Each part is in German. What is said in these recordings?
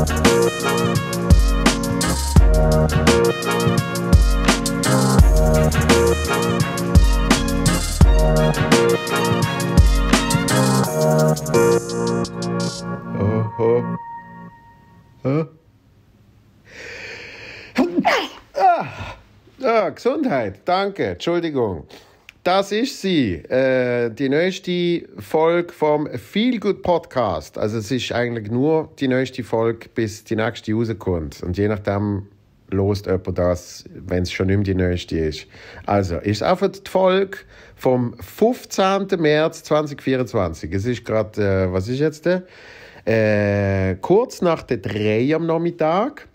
Ah, ah, Gesundheit, danke, Entschuldigung. Das ist sie, äh, die nächste Folge vom Feel Good Podcast. Also es ist eigentlich nur die nächste Folge, bis die nächste rauskommt. Und je nachdem lost jemand das, wenn es schon nicht mehr die nächste ist. Also ist einfach die Folge vom 15. März 2024. Es ist gerade, äh, was ist jetzt der? Äh, kurz nach der 3 am Nachmittag.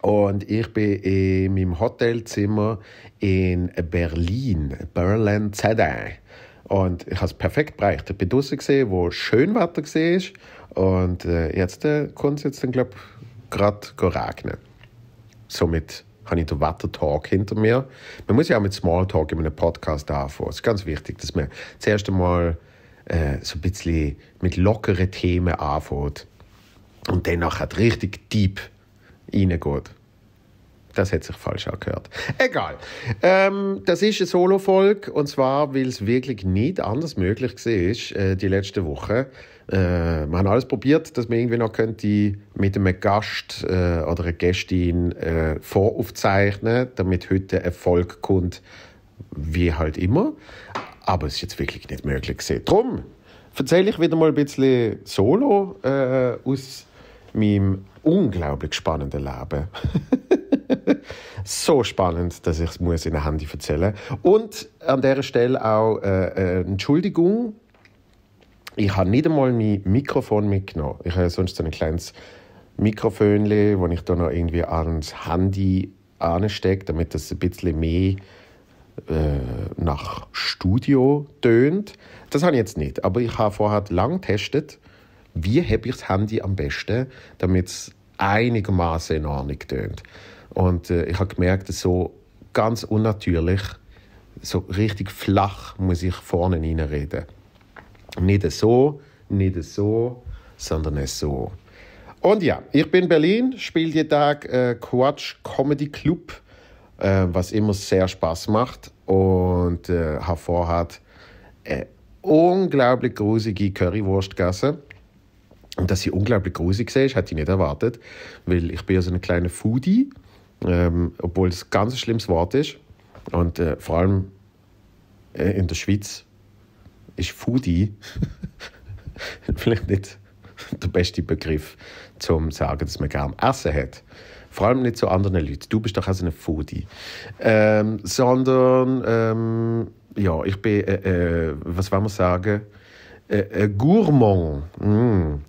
Und ich bin in meinem Hotelzimmer in Berlin, Berlin City. Und ich habe es perfekt gebracht. Ich bin draußen gesehen, wo schön Wetter war. Und äh, jetzt äh, konnte es jetzt, glaube ich, gerade regnen. Somit habe ich den Wettertalk hinter mir. Man muss ja auch mit Smalltalk in einem Podcast anfangen. Es ist ganz wichtig, dass man das erste Mal äh, so ein bisschen mit lockeren Themen anfängt und danach halt richtig deep reingeht. Das hat sich falsch angehört. Egal. Ähm, das ist eine Solo-Folge und zwar, weil es wirklich nicht anders möglich war äh, die letzten Wochen. Äh, wir haben alles probiert, dass wir irgendwie noch könnte mit einem Gast äh, oder einer Gästin äh, voraufzeichnen, damit heute Erfolg kommt, wie halt immer. Aber es ist jetzt wirklich nicht möglich gewesen. Darum erzähle ich wieder mal ein bisschen Solo äh, aus meinem unglaublich spannenden Leben. so spannend, dass ich es in ein Handy erzählen muss. Und an dieser Stelle auch äh, äh, Entschuldigung. Ich habe nicht einmal mein Mikrofon mitgenommen. Ich habe sonst ein kleines Mikrofon, das ich da noch irgendwie ans Handy anstecke, damit es ein bisschen mehr äh, nach Studio tönt. Das habe ich jetzt nicht. Aber ich habe vorher lang getestet, wie habe ich das Handy am besten, damit es einigermaßen in Ordnung tönt. Und äh, ich habe gemerkt, dass so ganz unnatürlich, so richtig flach muss ich vorne reinreden. Nicht so, nicht so, sondern so. Und ja, ich bin in Berlin, spiele jeden Tag äh, Quatsch Comedy Club, äh, was immer sehr Spaß macht und äh, habe vorhat, eine äh, unglaublich grusige Currywurst gegessen. Und dass sie unglaublich grusig war, hätte ich nicht erwartet, weil ich bin ja so ein kleiner Foodie ähm, obwohl es ein ganz schlimmes Wort ist. Und äh, vor allem äh, in der Schweiz ist Foodie vielleicht nicht der beste Begriff, zum zu sagen, dass man gerne Essen hat. Vor allem nicht zu anderen Leuten. Du bist doch auch so ein Foodie. Ähm, sondern, ähm, ja, ich bin, äh, äh was wollen wir sagen, äh, äh Gourmand. Mm.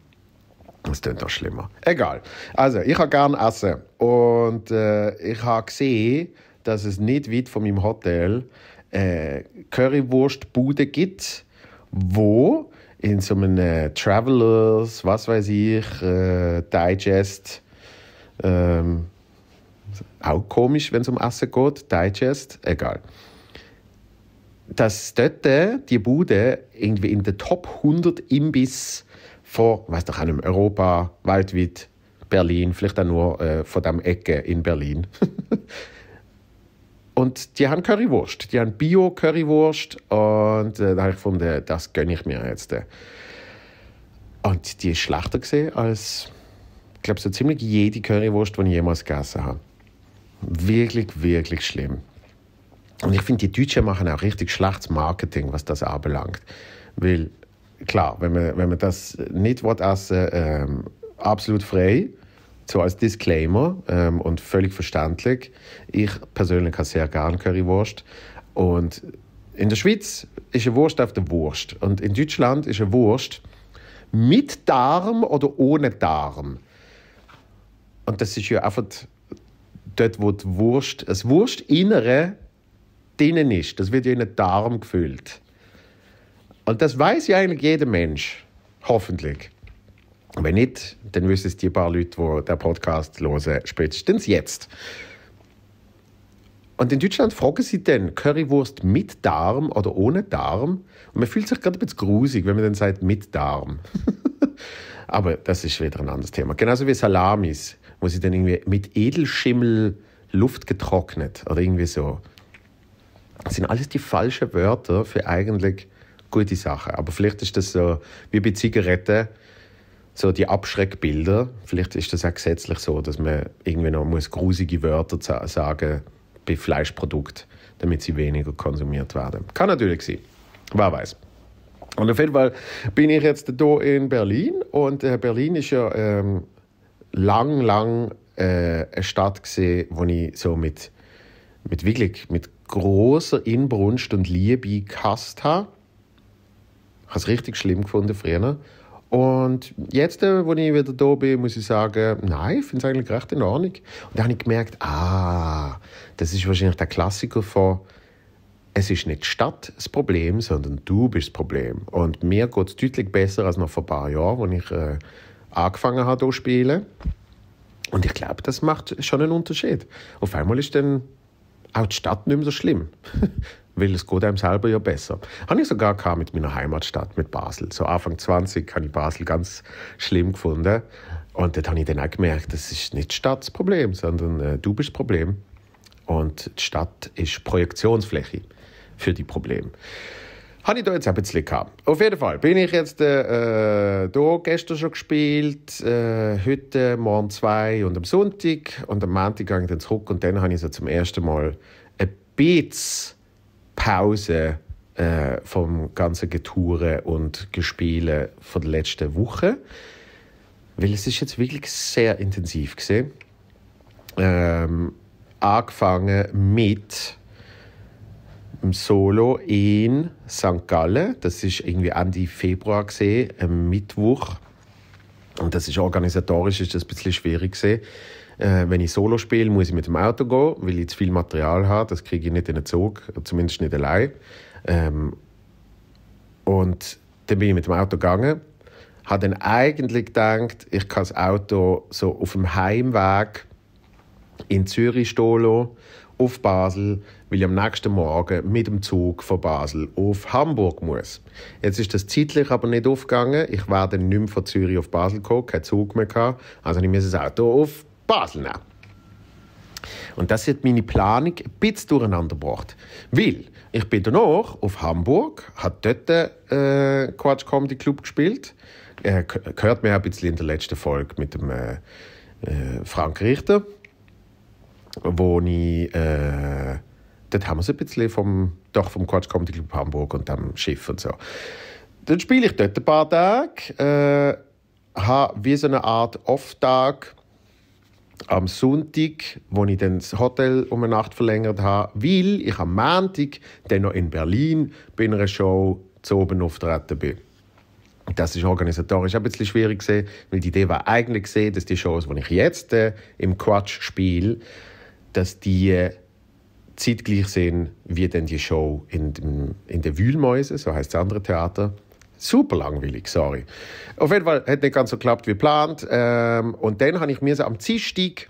Das klingt doch schlimmer. Egal. Also, ich habe gerne Essen. Und äh, ich habe gesehen, dass es nicht weit von meinem Hotel äh, Currywurstbude gibt, wo in so einem äh, Travelers, was weiß ich, äh, Digest, ähm, auch komisch, wenn es um Essen geht, Digest, egal. Dass dort die Bude irgendwie in den Top 100 Imbiss von, weiß doch einem Europa, weltweit, Berlin, vielleicht auch nur äh, von dem Ecke in Berlin. und die haben Currywurst, die haben Bio-Currywurst und äh, da habe ich gefunden, das gönne ich mir jetzt. Und die ist schlechter gesehen als, ich glaube, so ziemlich jede Currywurst, die ich jemals gegessen habe. Wirklich, wirklich schlimm. Und ich finde, die Deutschen machen auch richtig schlechtes Marketing, was das anbelangt. Weil klar, wenn man, wenn man das nicht will essen ähm, absolut frei, so als Disclaimer ähm, und völlig verständlich. Ich persönlich habe sehr gerne Currywurst und in der Schweiz ist eine Wurst auf der Wurst und in Deutschland ist eine Wurst mit Darm oder ohne Darm. Und das ist ja einfach dort, wo die Wurst, das Wurstinnere drinnen ist. Das wird ja in den Darm gefüllt. Und das weiß ja eigentlich jeder Mensch, hoffentlich. Wenn nicht, dann wissen es die paar Leute, die der Podcast hören, spätestens jetzt. Und in Deutschland fragen sie dann Currywurst mit Darm oder ohne Darm. Und man fühlt sich gerade ein bisschen grusig, wenn man dann sagt mit Darm. Aber das ist wieder ein anderes Thema. Genauso wie Salamis, wo sie dann irgendwie mit Edelschimmel Luft getrocknet oder irgendwie so. Das sind alles die falschen Wörter für eigentlich gute Sache. Aber vielleicht ist das so, wie bei Zigaretten, so die Abschreckbilder. Vielleicht ist das auch gesetzlich so, dass man irgendwie noch muss grusige Wörter sagen muss bei Fleischprodukten, damit sie weniger konsumiert werden. Kann natürlich sein. Wer weiß. Und auf jeden Fall bin ich jetzt hier in Berlin und äh, Berlin ist ja ähm, lang, lang äh, eine Stadt gesehen, wo ich so mit, mit wirklich mit großer Inbrunst und Liebe gehasst habe habe es richtig schlimm gefunden früher. Und jetzt, äh, wo ich wieder da bin, muss ich sagen, nein, ich finde es eigentlich recht in Ordnung. Und dann habe ich gemerkt, ah, das ist wahrscheinlich der Klassiker von, es ist nicht die Stadt das Problem, sondern du bist das Problem. Und mir geht es deutlich besser als noch vor ein paar Jahren, als ich äh, angefangen habe, hier zu spielen. Und ich glaube, das macht schon einen Unterschied. Auf einmal ist dann auch die Stadt nicht mehr so schlimm. weil es geht einem selber ja besser. Habe ich sogar gehabt mit meiner Heimatstadt, mit Basel. So Anfang 20 habe ich Basel ganz schlimm gefunden. Und dort habe ich dann auch gemerkt, das ist nicht die Stadt das Problem, sondern äh, du bist das Problem. Und die Stadt ist Projektionsfläche für die Probleme. Habe ich da jetzt ein bisschen gehabt. Auf jeden Fall bin ich jetzt äh, äh, da gestern schon gespielt, äh, heute, morgen zwei und am Sonntag. Und am Montag gehe ich dann zurück und dann habe ich so zum ersten Mal ein bisschen Pause äh, vom ganzen Getouren und Gespielen von der letzten Woche. Weil es ist jetzt wirklich sehr intensiv gesehen. Ähm, angefangen mit im Solo in St. Gallen. Das ist irgendwie Ende Februar gesehen, Mittwoch. Und das ist organisatorisch ist das ein bisschen schwierig gesehen äh, wenn ich Solo spiele, muss ich mit dem Auto gehen, weil ich zu viel Material habe. Das kriege ich nicht in den Zug, zumindest nicht allein. Ähm, und dann bin ich mit dem Auto gegangen. Habe dann eigentlich gedacht, ich kann das Auto so auf dem Heimweg in Zürich stehen auf Basel, weil ich am nächsten Morgen mit dem Zug von Basel auf Hamburg muss. Jetzt ist das zeitlich aber nicht aufgegangen. Ich war dann nicht mehr von Zürich auf Basel gekommen, keinen Zug mehr gehabt. Also ich musste das Auto auf Baselner. Und das hat meine Planung ein bisschen durcheinander gebracht. Weil ich bin danach auf Hamburg, habe dort äh, Quatsch Comedy Club gespielt. Äh, hört mir ein bisschen in der letzten Folge mit dem äh, äh, Frank Richter, wo ich. Äh, dort haben wir es ein bisschen vom, doch vom Quatsch Comedy Club Hamburg und am Schiff und so. Dann spiele ich dort ein paar Tage, äh, habe wie so eine Art Off-Tag am Sonntag, wo ich dann das Hotel um eine Nacht verlängert habe, weil ich am Montag dann noch in Berlin bei einer Show zu oben auftreten bin. Das ist organisatorisch ein bisschen schwierig gewesen, weil die Idee war eigentlich gewesen, dass die Shows, die ich jetzt äh, im Quatsch spiele, dass die äh, zeitgleich sind wie dann die Show in, dem, in der Wühlmäuse, so heißt das andere Theater, super langweilig, sorry. Auf jeden Fall hat nicht ganz so geklappt wie geplant. Ähm, und dann habe ich mir am Dienstag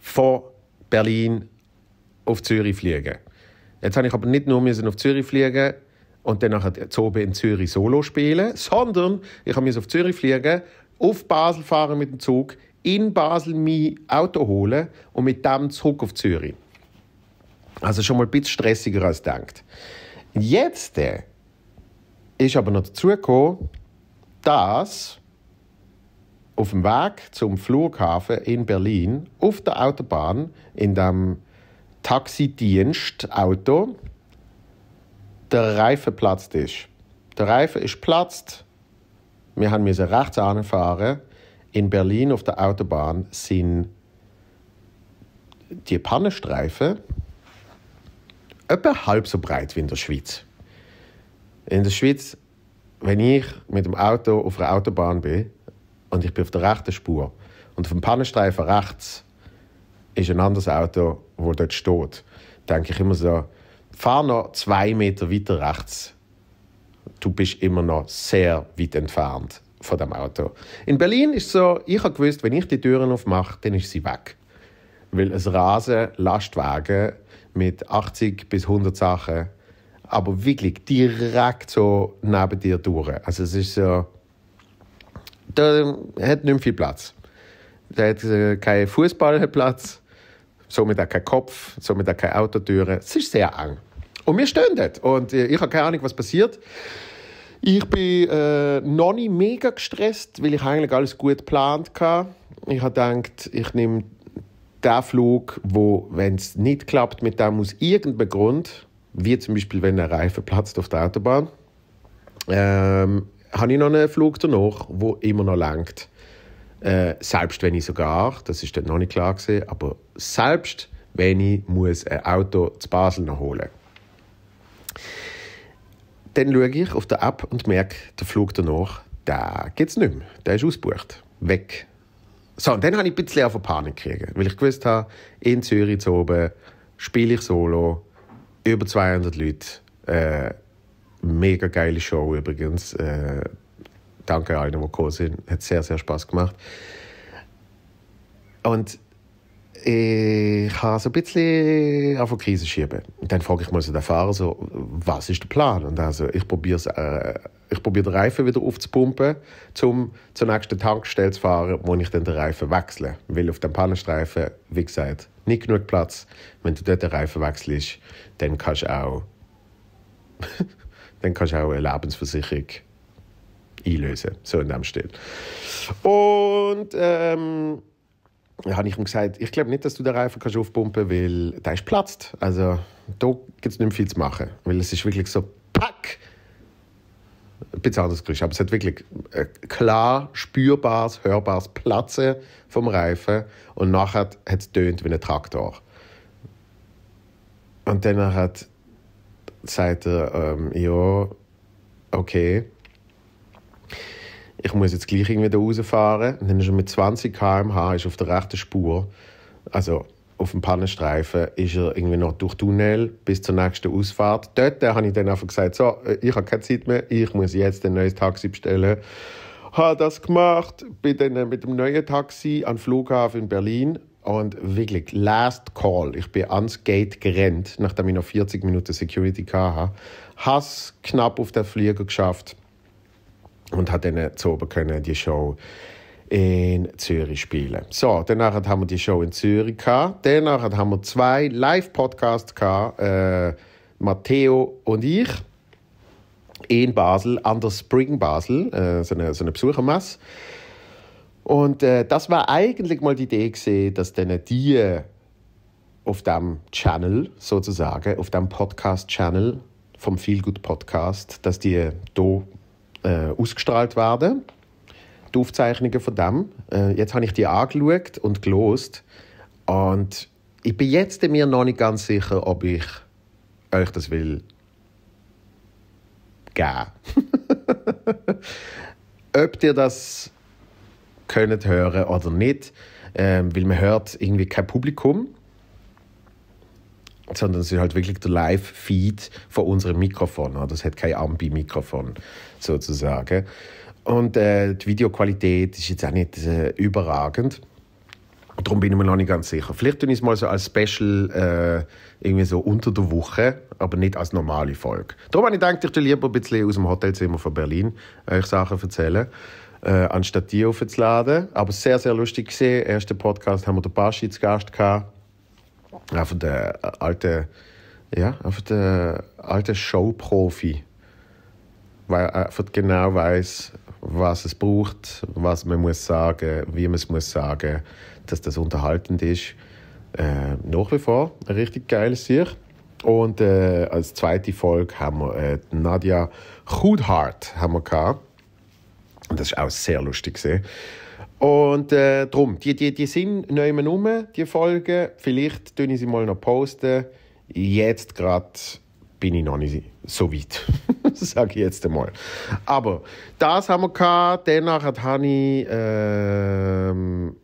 von Berlin auf Zürich fliegen. Jetzt habe ich aber nicht nur auf Zürich fliegen und dann nachher in Zürich Solo spielen, sondern ich habe auf Zürich fliegen, auf Basel fahren mit dem Zug, in Basel mein Auto holen und mit dem zurück auf Zürich. Also schon mal ein bisschen stressiger als gedacht. Jetzt äh, ist aber noch dazugekommen, dass auf dem Weg zum Flughafen in Berlin auf der Autobahn in dem Taxidienstauto der Reifen platzt ist. Der Reifen ist platzt. Wir haben müssen rechts anfahren. In Berlin auf der Autobahn sind die Pannenstreifen etwa halb so breit wie in der Schweiz. In der Schweiz, wenn ich mit dem Auto auf einer Autobahn bin und ich bin auf der rechten Spur und auf dem Pannenstreifen rechts ist ein anderes Auto, wo dort steht, denke ich immer so, fahr noch zwei Meter weiter rechts. Du bist immer noch sehr weit entfernt von dem Auto. In Berlin ist so, ich habe gewusst, wenn ich die Türen aufmache, dann ist sie weg. Weil es rasen Lastwagen mit 80 bis 100 Sachen aber wirklich direkt so neben dir durch. Also es ist so, da hat nicht viel Platz. Da hat äh, kein Fußball Platz, somit auch kein Kopf, somit auch keine Autotüre. Es ist sehr eng. Und wir stehen dort. Und äh, ich habe keine Ahnung, was passiert. Ich bin äh, noch nicht mega gestresst, weil ich eigentlich alles gut geplant hatte. Ich habe gedacht, ich nehme den Flug, wo, wenn es nicht klappt mit dem, aus irgendeinem Grund, wie zum Beispiel, wenn ein Reifen platzt auf der Autobahn, ähm, habe ich noch einen Flug danach, wo immer noch langt. Äh, selbst wenn ich sogar, das ist dann noch nicht klar gewesen, aber selbst wenn ich muss ein Auto zu Basel noch holen. Dann schaue ich auf der App und merke, der Flug danach, da geht's nicht mehr. Der ist ausgebucht. Weg. So, und dann habe ich ein bisschen auf Panik gekriegt, weil ich gewusst habe, in Zürich zu oben spiele ich solo, über 200 Leute. Äh, mega geile Show übrigens. Äh, danke allen, die gekommen sind. Hat sehr, sehr Spaß gemacht. Und ich habe so ein bisschen auf die Krise schieben. Und dann frage ich mal so den Fahrer, so, was ist der Plan? Und also, ich probiere äh, ich probiere den Reifen wieder aufzupumpen, um zur nächsten Tankstelle zu fahren, wo ich dann den Reifen wechsle. Weil auf dem Pannenstreifen, wie gesagt, nicht genug Platz. Wenn du dort den Reifen wechselst, dann kannst du auch, dann kannst du auch eine Lebensversicherung einlösen. So in dem Stil. Und ähm, ja, habe ich ihm gesagt, ich glaube nicht, dass du den Reifen kannst aufpumpen kannst, weil der ist platzt. Also da gibt es nicht mehr viel zu machen. Weil es ist wirklich so ein bisschen anderes Geräusch. Aber es hat wirklich äh, klar spürbares, hörbares Platzen vom Reifen und nachher hat es tönt wie ein Traktor. Und dann hat, sagt er, ähm, ja, okay, ich muss jetzt gleich irgendwie da rausfahren. Und dann ist er mit 20 km/h auf der rechten Spur. Also auf dem Pannenstreifen ist er irgendwie noch durch Tunnel bis zur nächsten Ausfahrt. Dort habe ich dann einfach gesagt, so, äh, ich habe keine Zeit mehr, ich muss jetzt ein neues Taxi bestellen. Habe das gemacht, bin dann äh, mit dem neuen Taxi am Flughafen in Berlin und wirklich, last call. Ich bin ans Gate gerannt, nachdem ich noch 40 Minuten Security hatte. Hass knapp auf den Flieger geschafft und hat dann äh, zu oben können, die Show in Zürich spielen. So, danach haben wir die Show in Zürich gehabt. Danach haben wir zwei Live-Podcasts Äh, Matteo und ich in Basel an der Spring Basel, äh, so eine, so eine Besuchermesse. Und äh, das war eigentlich mal die Idee gewesen, dass dann die auf dem Channel sozusagen, auf dem Podcast-Channel vom Feelgood Podcast, dass die hier äh, ausgestrahlt werden die Aufzeichnungen von dem. Äh, jetzt habe ich die angeschaut und gelost und ich bin jetzt mir noch nicht ganz sicher, ob ich euch das will geben. ob ihr das könnt hören oder nicht, ähm, weil man hört irgendwie kein Publikum, sondern es ist halt wirklich der Live-Feed von unserem Mikrofon. Das also hat kein Ambi-Mikrofon sozusagen. Und äh, die Videoqualität ist jetzt auch nicht äh, überragend. Darum bin ich mir noch nicht ganz sicher. Vielleicht tun ich es mal so als Special äh, irgendwie so unter der Woche, aber nicht als normale Folge. Darum habe ich gedacht, ich lieber ein bisschen aus dem Hotelzimmer von Berlin äh, euch Sachen erzählen, äh, anstatt die aufzuladen. Aber sehr, sehr lustig gesehen. Ersten Podcast haben wir den Baschi zu Gast gehabt. Einfach der äh, alte, ja, einfach der alte Showprofi weil er genau weiß, was es braucht, was man muss sagen, wie man es muss sagen, dass das unterhaltend ist. Äh, nach wie vor ein richtig geiles Sieg. Und äh, als zweite Folge haben wir äh, Nadia Hudhart haben wir gehabt. Und das ist auch sehr lustig gesehen. Und äh, drum, die, die, die sind neu rum, die Folgen. Vielleicht tun ich sie mal noch posten. Jetzt gerade bin ich noch nicht so weit. sage ich jetzt einmal. Aber das haben wir gehabt. Danach hat Hani, ähm,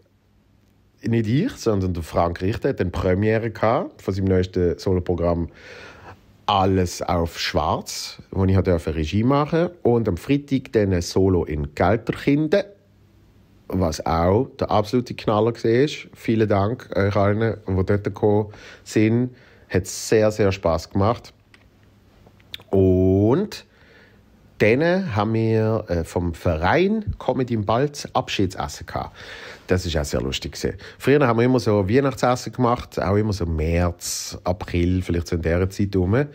nicht ich, sondern der Frank Richter, hat eine Premiere gehabt von seinem neuesten Soloprogramm alles auf Schwarz, wo ich halt durfte Regie machen und am Freitag dann ein Solo in Gelterkinden, was auch der absolute Knaller war. Vielen Dank euch allen, die dort gekommen sind. Hat sehr, sehr Spaß gemacht. Und dann haben wir äh, vom Verein Comedy im Balz Abschiedsessen gehabt. Das ist auch sehr lustig gewesen. Früher haben wir immer so Weihnachtsessen gemacht, auch immer so März, April, vielleicht so in dieser Zeit rum.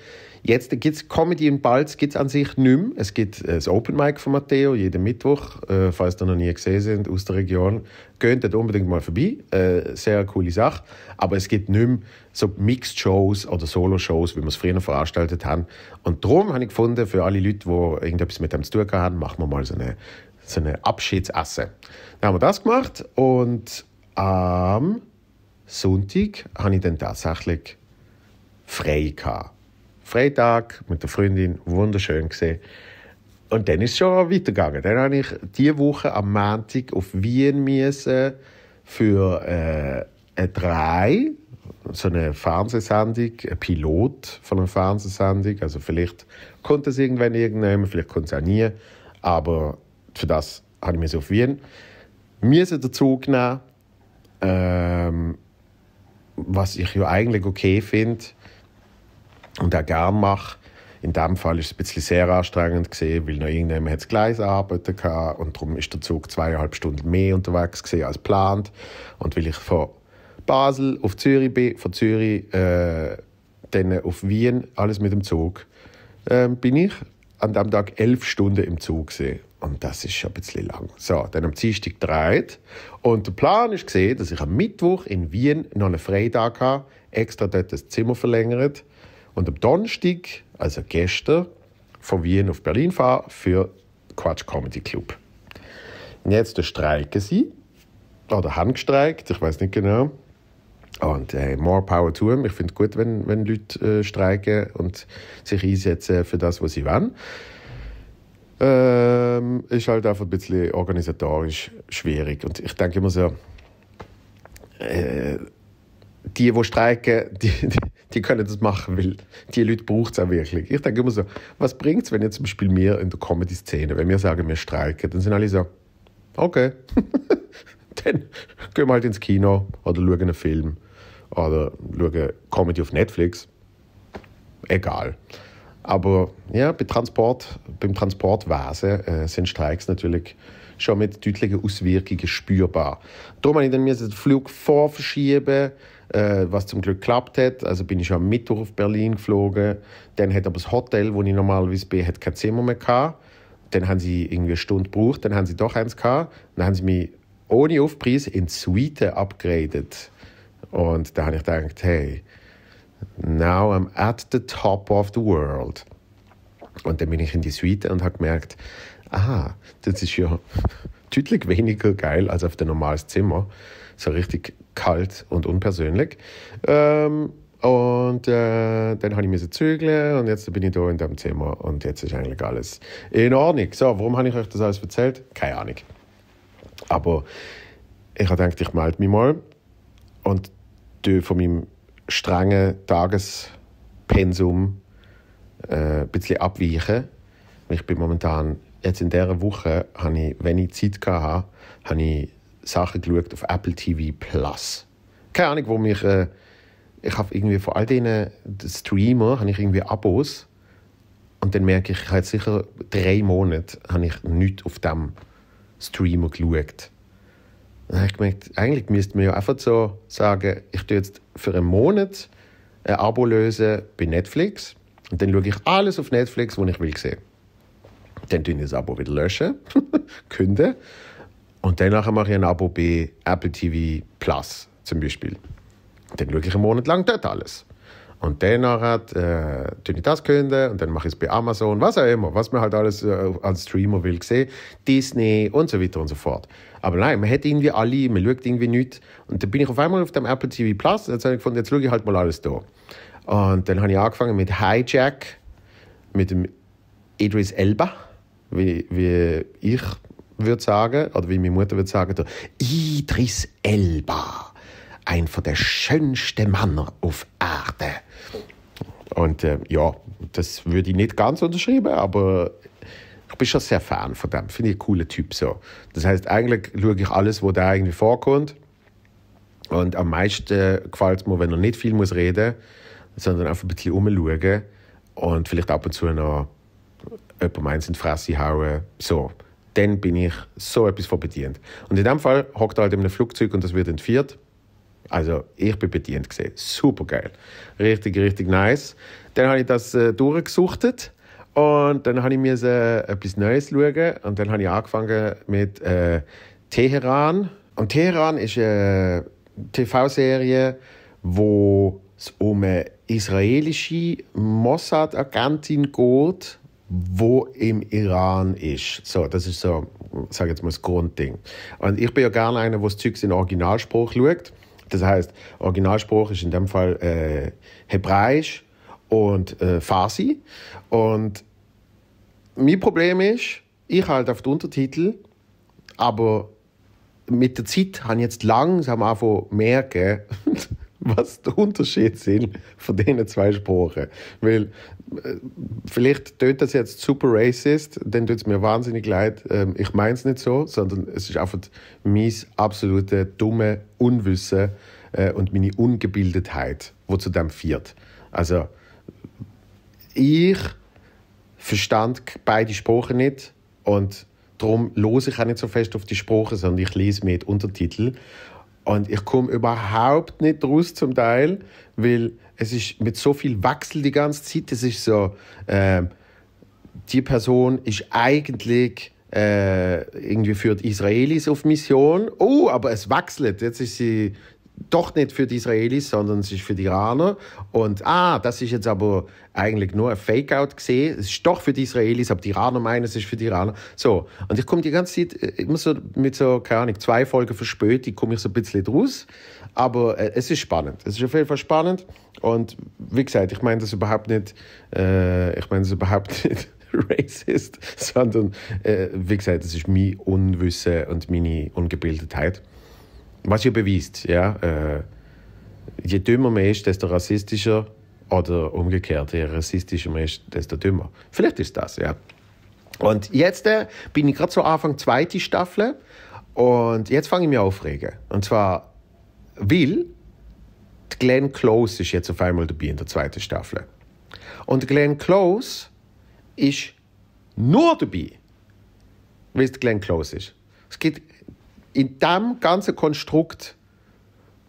Jetzt gibt es Comedy in Balz gibt's an sich nicht mehr. Es gibt äh, das Open Mic von Matteo jeden Mittwoch. Äh, falls ihr noch nie gesehen sind aus der Region, geht dort unbedingt mal vorbei. Äh, sehr coole Sache. Aber es gibt nicht mehr so Mixed-Shows oder Solo-Shows, wie wir es früher veranstaltet haben. Und darum habe ich gefunden, für alle Leute, die irgendetwas mit dem zu tun haben, machen wir mal so eine so eine Abschiedsasse. Dann haben wir das gemacht und am Sonntag habe ich dann tatsächlich frei gehabt. Freitag mit der Freundin, wunderschön gesehen. Und dann ist es schon weitergegangen. Dann habe ich diese Woche am Montag auf Wien müssen für äh, eine 3, so eine Fernsehsendung, ein Pilot von einer Fernsehsendung. Also vielleicht kommt es irgendwann irgendjemand, vielleicht kommt es auch nie. Aber für das habe ich mich auf Wien müssen dazu genommen, ähm, was ich ja eigentlich okay finde. Und auch gerne mache. In diesem Fall war es ein bisschen sehr anstrengend, gewesen, weil noch irgendjemand das Gleis arbeiten gehabt und darum war der Zug zweieinhalb Stunden mehr unterwegs gewesen als geplant. Und weil ich von Basel auf Zürich bin, von Zürich äh, dann auf Wien, alles mit dem Zug, äh, bin ich an diesem Tag elf Stunden im Zug gewesen. Und das ist schon ein bisschen lang. So, dann am Dienstag dreht. Und der Plan war, dass ich am Mittwoch in Wien noch einen Freitag habe, extra dort das Zimmer verlängert habe und am Donnerstag, also gestern, von Wien auf Berlin fahre für Quatsch Comedy Club. Und jetzt streiken sie, oder haben gestreikt, ich weiß nicht genau. Und äh, more power to them. Ich finde es gut, wenn, wenn Leute äh, streiken und sich einsetzen für das, was sie wollen. Ähm, ist halt einfach ein bisschen organisatorisch schwierig. Und ich denke immer so, äh, die, die streiken, die, die, können das machen, weil die Leute braucht es auch wirklich. Ich denke immer so, was bringt es, wenn jetzt zum Beispiel wir in der Comedy-Szene, wenn wir sagen, wir streiken, dann sind alle so, okay, dann gehen wir halt ins Kino oder schauen einen Film oder schauen Comedy auf Netflix. Egal. Aber ja, bei Transport, beim Transportwesen äh, sind Streiks natürlich schon mit deutlichen Auswirkungen spürbar. Darum habe ich dann den Flug vorverschieben, äh, was zum Glück geklappt hat. Also bin ich schon am Mittwoch auf Berlin geflogen. Dann hat aber das Hotel, wo ich normalerweise bin, hat kein Zimmer mehr gehabt. Dann haben sie irgendwie eine Stunde gebraucht, dann haben sie doch eins gehabt. Dann haben sie mich ohne Aufpreis in die Suite abgegradet. Und da habe ich gedacht, hey, now I'm at the top of the world. Und dann bin ich in die Suite und habe gemerkt, aha, das ist ja deutlich weniger geil als auf dem normalen Zimmer. So richtig kalt und unpersönlich. Ähm, und äh, dann habe ich mir so zügeln und jetzt bin ich hier in diesem Zimmer und jetzt ist eigentlich alles in Ordnung. So, warum habe ich euch das alles erzählt? Keine Ahnung. Aber ich habe gedacht, ich melde mich mal und von meinem strengen Tagespensum äh, ein bisschen abweichen. Ich bin momentan, jetzt in dieser Woche, habe ich wenig Zeit gehabt, habe ich Sachen geschaut auf Apple TV Plus. Keine Ahnung, wo mich. Äh, ich habe irgendwie von all diesen Streamer habe ich irgendwie Abos. Und dann merke ich, ich habe jetzt sicher drei Monate habe ich nichts auf dem Streamer geschaut. Dann habe ich gemerkt, eigentlich müsste man ja einfach so sagen, ich tue jetzt für einen Monat ein Abo lösen bei Netflix. Und dann schaue ich alles auf Netflix, was ich will sehen. Dann tue ich das Abo wieder löschen, künden. Und dann mache ich ein Abo bei Apple TV Plus zum Beispiel. Dann schaue ich einen Monat lang dort alles. Und danach äh, tue ich das kündigen und dann mache ich es bei Amazon, was auch immer, was man halt alles äh, als Streamer will sehen, Disney und so weiter und so fort. Aber nein, man hat irgendwie alle, man schaut irgendwie nichts. Und dann bin ich auf einmal auf dem Apple TV Plus und jetzt habe ich gefunden, jetzt schaue ich halt mal alles da. Und dann habe ich angefangen mit Hijack, mit dem Idris Elba, wie, wie ich würde sagen, oder wie meine Mutter würde sagen, der Idris Elba, ein von der schönsten Männer auf Erde. Und äh, ja, das würde ich nicht ganz unterschreiben, aber ich bin schon sehr Fan von dem. Finde ich einen coolen Typ so. Das heißt, eigentlich schaue ich alles, was da irgendwie vorkommt. Und am meisten äh, gefällt es mir, wenn er nicht viel muss reden muss, sondern einfach ein bisschen rumschauen und vielleicht ab und zu noch jemandem meins in die Fresse hauen. So dann bin ich so etwas von bedient. Und in dem Fall hockt er halt in einem Flugzeug und das wird entführt. Also ich bin bedient gesehen. Super geil. Richtig, richtig nice. Dann habe ich das äh, durchgesuchtet und dann habe ich mir äh, etwas Neues schauen und dann habe ich angefangen mit äh, Teheran. Und Teheran ist eine TV-Serie, wo es um eine israelische Mossad-Agentin geht wo im Iran ist. So, das ist so, sage jetzt mal das Grundding. Und ich bin ja gerne einer, der das Zeugs in Originalspruch schaut. Das heißt, Originalspruch ist in dem Fall äh, Hebräisch und äh, Farsi. Und mein Problem ist, ich halte auf die Untertitel, aber mit der Zeit habe ich jetzt langsam angefangen merken, was die Unterschiede sind von diesen zwei Sprachen. Weil äh, vielleicht tut das jetzt super racist, dann tut es mir wahnsinnig leid. Ähm, ich meine es nicht so, sondern es ist einfach mein absolute dumme Unwissen äh, und meine Ungebildetheit, die zu dem führt. Also ich verstand beide Sprachen nicht und darum lose ich auch nicht so fest auf die Sprachen, sondern ich lese mir die Untertitel und ich komme überhaupt nicht raus zum Teil, weil es ist mit so viel Wechsel die ganze Zeit. Es ist so, äh, die Person ist eigentlich äh, irgendwie die Israelis auf Mission. Oh, aber es wechselt. Jetzt ist sie doch nicht für die Israelis, sondern es ist für die Iraner. Und ah, das ist jetzt aber eigentlich nur ein Fake-out gesehen. Es ist doch für die Israelis, aber die Iraner meinen, es ist für die Iraner. So, und ich komme die ganze Zeit äh, immer so mit so, keine Ahnung, zwei Folgen verspätet, die komme ich so ein bisschen raus. Aber äh, es ist spannend. Es ist auf jeden Fall spannend. Und wie gesagt, ich meine das überhaupt nicht, äh, ich meine das überhaupt nicht racist, sondern äh, wie gesagt, es ist mein Unwissen und meine Ungebildetheit was ja beweist, ja, äh, je dümmer man ist, desto rassistischer oder umgekehrt, je rassistischer man ist, desto dümmer. Vielleicht ist das, ja. Und jetzt äh, bin ich gerade so Anfang zweite Staffel und jetzt fange ich mich aufregen. Und zwar, weil Glenn Close ist jetzt auf einmal dabei in der zweiten Staffel. Und Glenn Close ist nur dabei, weil es Glenn Close ist. Es gibt in diesem ganzen Konstrukt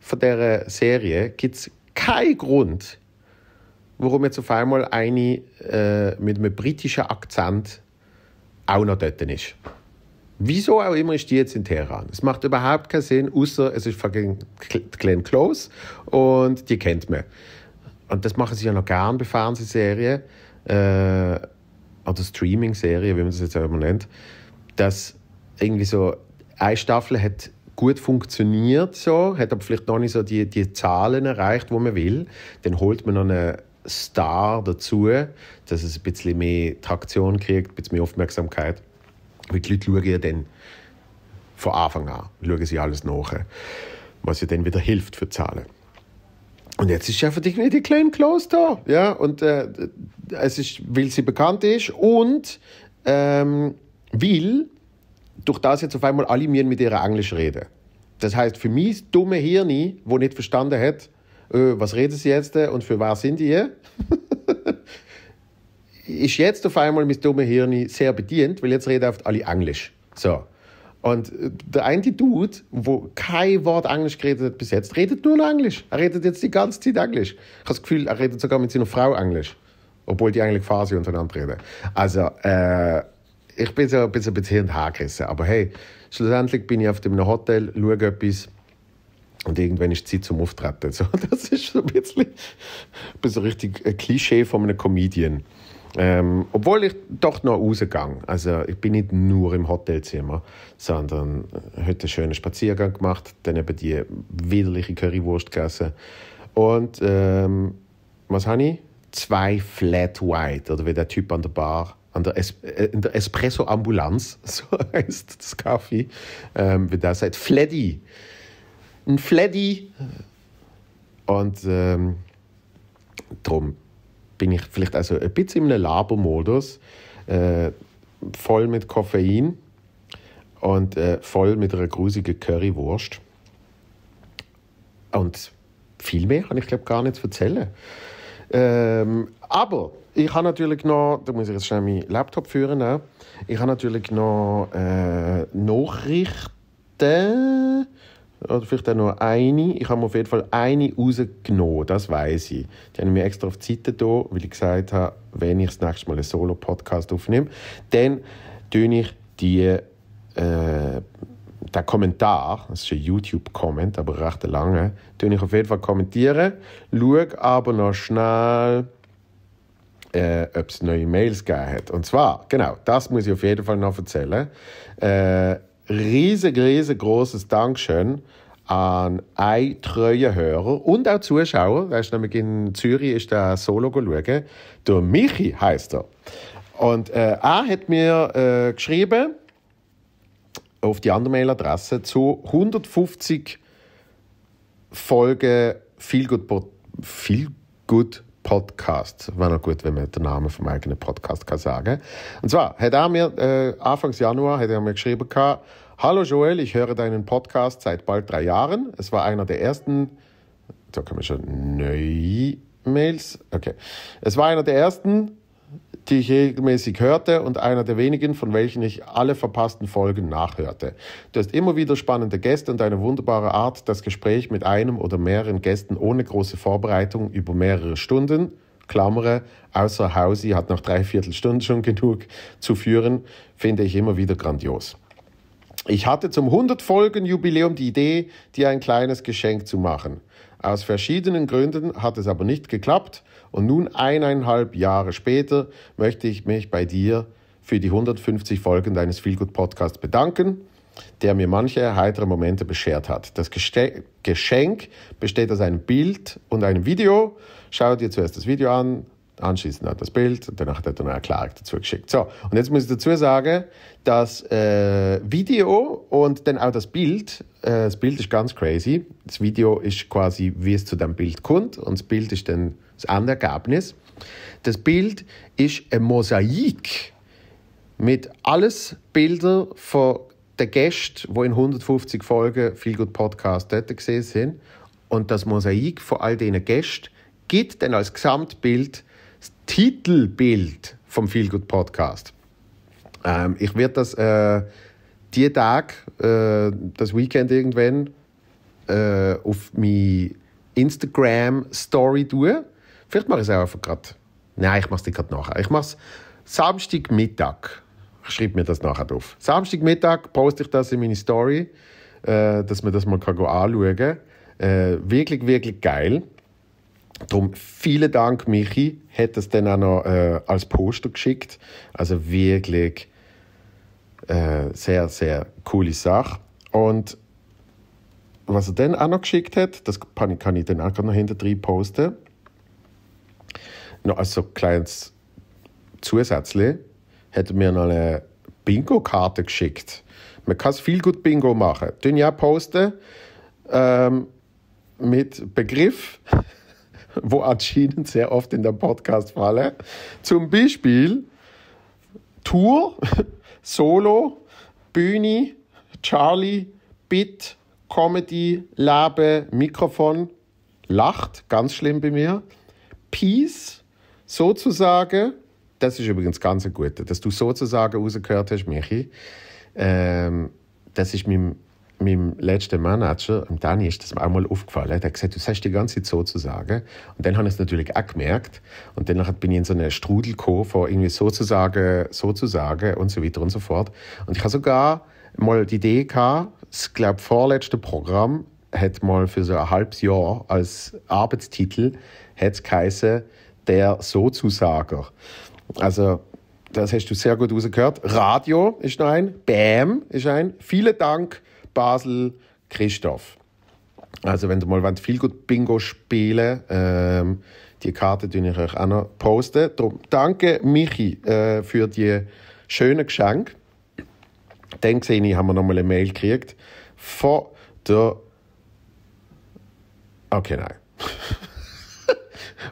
von dieser Serie gibt es keinen Grund, warum jetzt auf einmal eine äh, mit einem britischen Akzent auch noch dort ist. Wieso auch immer ist die jetzt in Teheran? Es macht überhaupt keinen Sinn, außer es ist von Glenn Close und die kennt man. Und das machen sie ja noch gern bei Fernsehserien äh, oder Streaming-Serien, wie man das jetzt auch immer nennt, dass irgendwie so eine Staffel hat gut funktioniert, so, hat aber vielleicht noch nicht so die, die Zahlen erreicht, die man will. Dann holt man noch einen Star dazu, dass es ein bisschen mehr Traktion kriegt, ein bisschen mehr Aufmerksamkeit. Weil die Leute schauen ja dann von Anfang an, schauen sie alles nach, was ja dann wieder hilft für die Zahlen. Und jetzt ist ja für dich nicht die Claim closed da. Ja, und äh, es ist, weil sie bekannt ist und ähm, weil durch das jetzt auf einmal alle mit ihrer Englisch reden. Das heißt, für mich dumme Hirni, wo nicht verstanden hat, äh, was reden sie jetzt äh, und für was sind die, äh, ist jetzt auf einmal mein dumme Hirni sehr bedient, weil jetzt reden oft alle Englisch. So. Und äh, der eine Dude, wo kein Wort Englisch geredet hat bis jetzt, redet nur noch Englisch. Er redet jetzt die ganze Zeit Englisch. Ich habe das Gefühl, er redet sogar mit seiner Frau Englisch. Obwohl die eigentlich quasi untereinander reden. Also, äh, ich bin so ein bisschen, ein bisschen hin und her gerissen. Aber hey, schlussendlich bin ich auf dem Hotel, schaue etwas und irgendwann ist die Zeit zum Auftreten. So, das ist so ein bisschen, ein bisschen richtig ein Klischee von einem Comedian. Ähm, obwohl ich doch noch rausgegangen. Also ich bin nicht nur im Hotelzimmer, sondern äh, heute einen schönen Spaziergang gemacht, dann eben die widerliche Currywurst gegessen. Und ähm, was habe ich? Zwei Flat White, oder wie der Typ an der Bar an der, es äh, in der Espresso-Ambulanz, so heißt das Kaffee, ähm, wenn da seid, Fleddy. Ein Fleddy. Und ähm, darum bin ich vielleicht also ein bisschen in einem Labermodus, äh, voll mit Koffein und äh, voll mit einer grusigen Currywurst. Und viel mehr kann ich, glaube gar nicht erzählen. Ähm, aber ich habe natürlich noch, da muss ich jetzt schnell meinen Laptop führen, ne? ich habe natürlich noch äh, Nachrichten, oder vielleicht auch noch eine. Ich habe mir auf jeden Fall eine rausgenommen, das weiß ich. Die habe ich mir extra auf die Seite da, weil ich gesagt habe, wenn ich das nächste Mal einen Solo-Podcast aufnehme, dann tue ich die äh, der Kommentar, das ist ein YouTube-Comment, aber recht lange, den ich auf jeden Fall kommentieren, schaue aber noch schnell, äh, ob es neue Mails gegeben hat. Und zwar, genau, das muss ich auf jeden Fall noch erzählen. Äh, riesig, riesengroßes Dankeschön an einen treuen Hörer und auch Zuschauer. Er ist nämlich in Zürich, ist der Solo geschaut. Der Michi heißt er. Und äh, er hat mir äh, geschrieben, auf die andere Mailadresse zu 150 Folgen viel gut, viel gut Podcast. Wäre noch gut, wenn man den Namen vom eigenen Podcast kann sagen Und zwar hat er mir äh, Anfangs Januar hat er mir geschrieben, gehabt, Hallo Joel, ich höre deinen Podcast seit bald drei Jahren. Es war einer der ersten, da kann man schon neue Mails, okay. Es war einer der ersten die ich regelmäßig hörte und einer der wenigen, von welchen ich alle verpassten Folgen nachhörte. Du hast immer wieder spannende Gäste und eine wunderbare Art, das Gespräch mit einem oder mehreren Gästen ohne große Vorbereitung über mehrere Stunden, Klammere, außer Hausi hat nach dreiviertel Stunden schon genug zu führen, finde ich immer wieder grandios. Ich hatte zum 100 Folgen Jubiläum die Idee, dir ein kleines Geschenk zu machen. Aus verschiedenen Gründen hat es aber nicht geklappt und nun eineinhalb Jahre später möchte ich mich bei dir für die 150 Folgen deines Feelgood Podcasts bedanken, der mir manche heitere Momente beschert hat. Das Geschenk besteht aus einem Bild und einem Video. Schau dir zuerst das Video an, Anschließend hat er das Bild und danach hat er eine Erklärung dazu geschickt. So, und jetzt muss ich dazu sagen, das äh, Video und dann auch das Bild, äh, das Bild ist ganz crazy. Das Video ist quasi, wie es zu dem Bild kommt und das Bild ist dann das Endergebnis. Das Bild ist ein Mosaik mit alles Bilder von den Gästen, die in 150 Folgen viel gut Podcast dort gesehen sind. Und das Mosaik von all diesen Gästen gibt dann als Gesamtbild das Titelbild vom Feelgood Podcast. Ähm, ich werde das äh, die Tag, äh, das Weekend irgendwann, äh, auf meine Instagram Story tun. Vielleicht mache ich es auch einfach gerade. Nein, ich mache es gerade nachher. Ich mache es Samstagmittag. Ich schreibe mir das nachher drauf. Samstagmittag poste ich das in meine Story, äh, dass man das mal anschauen kann. Äh, wirklich, wirklich geil. Darum vielen Dank, Michi. Hat es dann auch noch äh, als Poster geschickt. Also wirklich äh, sehr, sehr coole Sache. Und was er dann auch noch geschickt hat, das kann ich dann auch noch hinter drin posten. Noch als so kleines zusätzlich hat er mir noch eine Bingo-Karte geschickt. Man kann es viel gut Bingo machen. Den ja posten ähm, mit Begriff wo Arginen sehr oft in der Podcast fallen. Zum Beispiel Tour, Solo, Bühne, Charlie, Bit, Comedy, Labe, Mikrofon, Lacht, ganz schlimm bei mir. Peace, sozusagen, das ist übrigens ganz ein guter, dass du sozusagen rausgehört hast, Michi. Ähm, das ist mein meinem letzten Manager, dem Dani, ist das auch mal aufgefallen. Er hat gesagt, du sagst die ganze Zeit so zu sagen. Und dann habe ich es natürlich auch gemerkt. Und dann bin ich in so einen Strudel gekommen, von irgendwie so zu sagen, so zu sagen und so weiter und so fort. Und ich habe sogar mal die Idee gehabt, das, glaube vorletzte Programm hat mal für so ein halbes Jahr als Arbeitstitel geheißen, der Sozusager. Also das hast du sehr gut rausgehört. Radio ist noch ein, BAM ist ein. Vielen Dank Basel, Christoph. Also wenn ihr mal wollt, viel gut Bingo spielen ähm, die Karte tun ich euch auch noch posten. Darum danke Michi äh, für die schönen Geschenke. Dann gesehen ich, haben wir nochmal eine Mail gekriegt von der Okay, nein.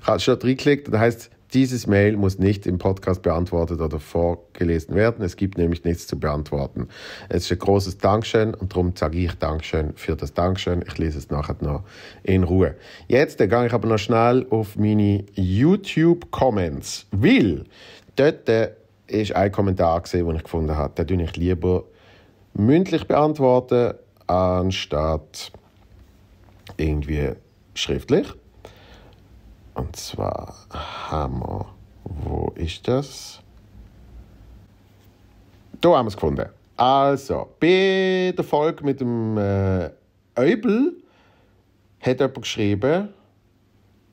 ich habe schon reingeklickt und heißt dieses Mail muss nicht im Podcast beantwortet oder vorgelesen werden. Es gibt nämlich nichts zu beantworten. Es ist ein großes Dankeschön und darum sage ich Dankeschön für das Dankeschön. Ich lese es nachher noch in Ruhe. Jetzt gehe ich aber noch schnell auf meine YouTube-Comments, weil dort ist ein Kommentar gesehen, den ich gefunden habe. Den tue ich lieber mündlich beantworten anstatt irgendwie schriftlich. Und zwar Hammer. Wo ist das? Da haben wir es gefunden. Also, bei der Folge mit dem äh, hat jemand geschrieben,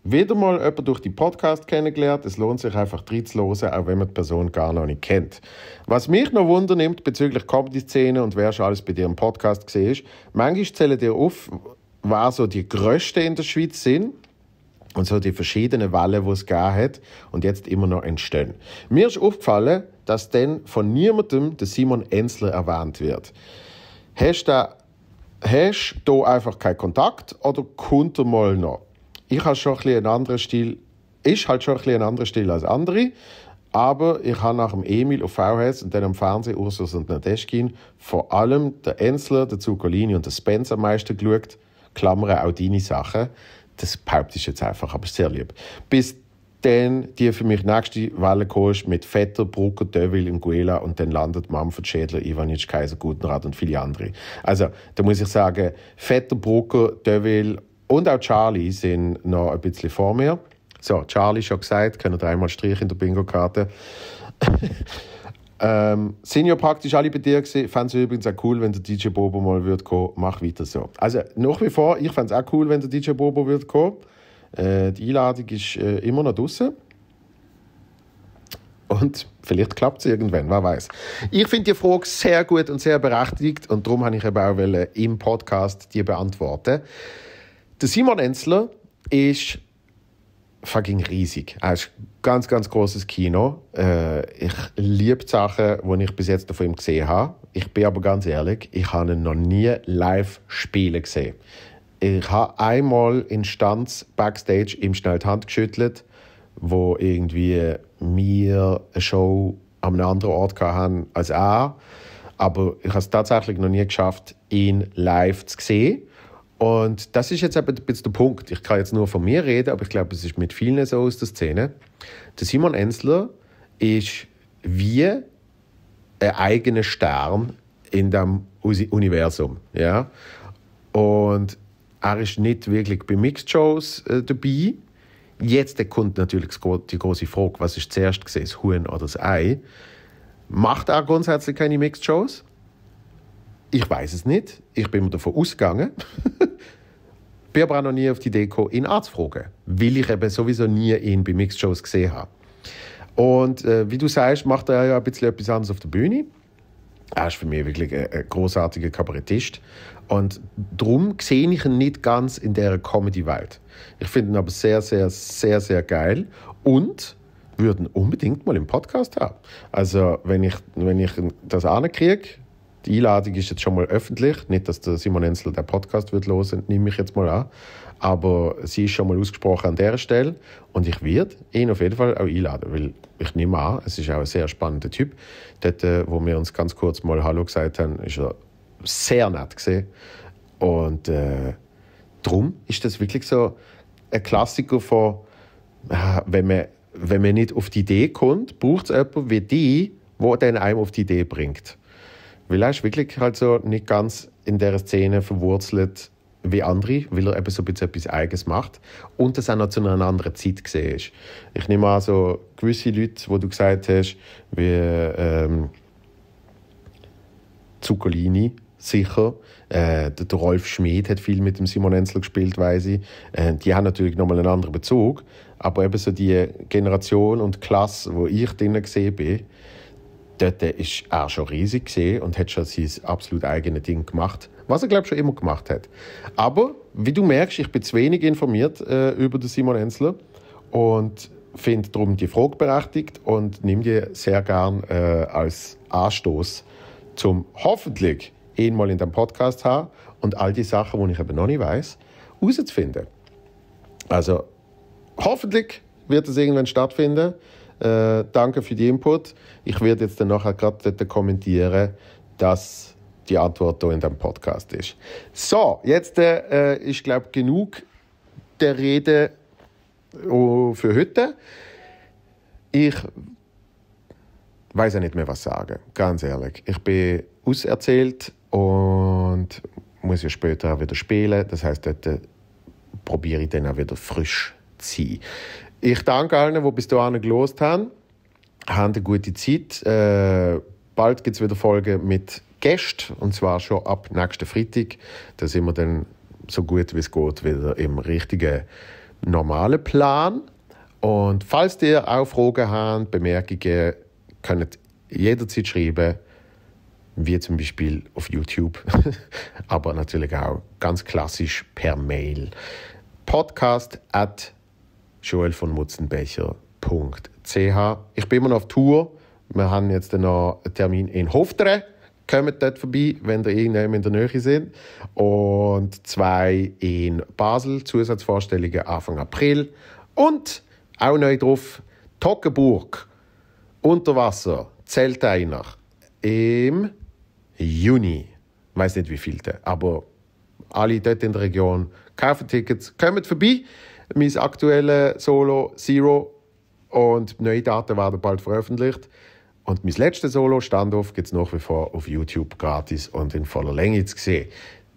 wieder mal jemand durch die Podcast kennengelernt. Es lohnt sich einfach reinzuhören, auch wenn man die Person gar noch nicht kennt. Was mich noch Wunder nimmt bezüglich Comedy-Szene und wer schon alles bei dir im Podcast gesehen ist, manchmal zählen dir auf, wer so die Größten in der Schweiz sind. Und so die verschiedenen Wellen, die es gegeben hat und jetzt immer noch entstehen. Mir ist aufgefallen, dass dann von niemandem der Simon Enzler erwähnt wird. Hast du hast du einfach keinen Kontakt oder kommt er mal noch? Ich habe schon ein bisschen einen anderen Stil, ist halt schon ein bisschen einen anderen Stil als andere, aber ich habe nach dem Emil auf VHS und dann am Fernsehen Ursus und Nadeschkin vor allem der Enzler, der Zuccolini und der Spence am meisten geschaut. Klammern auch deine Sachen. Das behaupte ich jetzt einfach, aber sehr lieb. Bis dann die für mich nächste Welle kommst mit Vetter, Brucker, Deville im Guela und dann landet Manfred Schädler, Ivanic, Kaiser, Gutenrad und viele andere. Also da muss ich sagen, Vetter, Brucker, Deville und auch Charlie sind noch ein bisschen vor mir. So, Charlie schon gesagt, können dreimal Strich in der Bingo-Karte. Ähm, Senior praktisch alle bei dir gesehen. Fände es übrigens auch cool, wenn der DJ Bobo mal wird kommen. Mach weiter so. Also nach wie vor, ich fände es auch cool, wenn der DJ Bobo wird kommen. Äh, die Einladung ist äh, immer noch draußen. Und vielleicht klappt es irgendwann, wer weiß. Ich finde die Frage sehr gut und sehr berechtigt und darum habe ich eben auch im Podcast die beantworten. Der Simon Enzler ist fucking riesig. Es ist ein ganz, ganz großes Kino. Äh, ich liebe die Sachen, die ich bis jetzt von ihm gesehen habe. Ich bin aber ganz ehrlich, ich habe ihn noch nie live spielen gesehen. Ich habe einmal in Stanz backstage ihm schnell die Hand geschüttelt, wo irgendwie wir eine Show an einem anderen Ort hatten als er. Aber ich habe es tatsächlich noch nie geschafft, ihn live zu sehen. Und das ist jetzt eben ein bisschen der Punkt. Ich kann jetzt nur von mir reden, aber ich glaube, es ist mit vielen so aus der Szene. Der Simon Ensler ist wie ein eigener Stern in dem Universum. Ja? Und er ist nicht wirklich bei Mixed-Shows äh, dabei. Jetzt kommt natürlich die große Frage, was ist zuerst gesehen, das Huhn oder das Ei? Macht er grundsätzlich keine Mixed-Shows? Ich weiß es nicht. Ich bin mir davon ausgegangen. bin aber auch noch nie auf die Deko gekommen, ihn anzufragen, weil ich eben sowieso nie ihn bei Mixed Shows gesehen habe. Und äh, wie du sagst, macht er ja ein bisschen etwas anderes auf der Bühne. Er ist für mich wirklich ein, ein großartiger Kabarettist. Und darum sehe ich ihn nicht ganz in der Comedy-Welt. Ich finde ihn aber sehr, sehr, sehr, sehr geil. Und würden unbedingt mal im Podcast haben. Also, wenn ich, wenn ich das ankriege, die Einladung ist jetzt schon mal öffentlich. Nicht, dass der Simon Enzel den Podcast wird hören, nehme ich jetzt mal an. Aber sie ist schon mal ausgesprochen an dieser Stelle. Und ich werde ihn auf jeden Fall auch einladen, weil ich nehme an, es ist auch ein sehr spannender Typ. Dort, äh, wo wir uns ganz kurz mal Hallo gesagt haben, ist er sehr nett gesehen. Und äh, darum ist das wirklich so ein Klassiker von, äh, wenn man, wenn man nicht auf die Idee kommt, braucht es jemanden wie die, der dann einem auf die Idee bringt. Weil er ist wirklich halt so nicht ganz in der Szene verwurzelt wie andere, weil er eben so ein bisschen etwas Eigenes macht und das auch noch zu einer anderen Zeit gesehen ist. Ich nehme an, so gewisse Leute, wo du gesagt hast, wie ähm, Zuccolini, sicher. Äh, der Rolf Schmid hat viel mit dem Simon Enzel gespielt, weiß ich. Äh, die haben natürlich nochmal einen anderen Bezug, aber eben so die Generation und Klasse, wo ich drinnen gesehen bin, dort war er schon riesig und hat schon sein absolut eigenes Ding gemacht, was er glaube ich schon immer gemacht hat. Aber wie du merkst, ich bin zu wenig informiert äh, über den Simon Enzler und finde darum die Frage berechtigt und nehme die sehr gern äh, als Anstoß zum hoffentlich ihn mal in dem Podcast haben und all die Sachen, die ich eben noch nicht weiß, herauszufinden. Also hoffentlich wird es irgendwann stattfinden. Äh, danke für die Input. Ich werde jetzt dann nachher gerade kommentieren, dass die Antwort hier in dem Podcast ist. So, jetzt äh, äh ist, glaube ich, genug der Rede äh, für heute. Ich weiß ja nicht mehr, was sagen. Ganz ehrlich. Ich bin auserzählt und muss ja später auch wieder spielen. Das heißt, dort probiere ich dann auch wieder frisch zu sein. Ich danke allen, die bis dahin gelost haben. Haben eine gute Zeit. Äh, bald gibt es wieder Folgen mit Gästen. Und zwar schon ab nächsten Freitag. Da sind wir dann so gut wie es geht wieder im richtigen normalen Plan. Und falls ihr auch Fragen habt, Bemerkungen, könnt ihr jederzeit schreiben, wie zum Beispiel auf YouTube, aber natürlich auch ganz klassisch per Mail. Podcast at Joel von Mutzenbecher.ch. Ich bin immer noch auf Tour. Wir haben jetzt noch einen Termin in Hoftere. Kommt dort vorbei, wenn ihr irgendjemand in der Nähe sind. Und zwei in Basel. Zusatzvorstellungen Anfang April. Und auch neu drauf Toggenburg. Unterwasser, Wasser. Zelteinach. Im Juni. Ich weiß nicht wie viel, aber alle dort in der Region kaufen Tickets, kommt vorbei mein aktuelles Solo Zero und neue Daten werden bald veröffentlicht. Und mein letztes Solo Standoff gibt es nach wie vor auf YouTube gratis und in voller Länge zu sehen.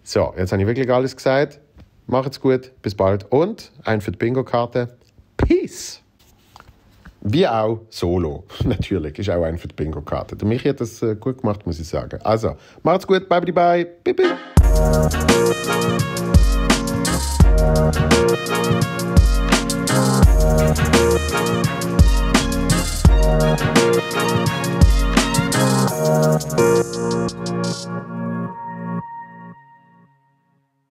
So, jetzt habe ich wirklich alles gesagt. Macht's gut, bis bald und ein für die Bingo-Karte. Peace! Wie auch Solo, natürlich, ist auch ein für die Bingo-Karte. Mich hat das äh, gut gemacht, muss ich sagen. Also, macht's gut, bye bye bye, bye, bye. Thank you.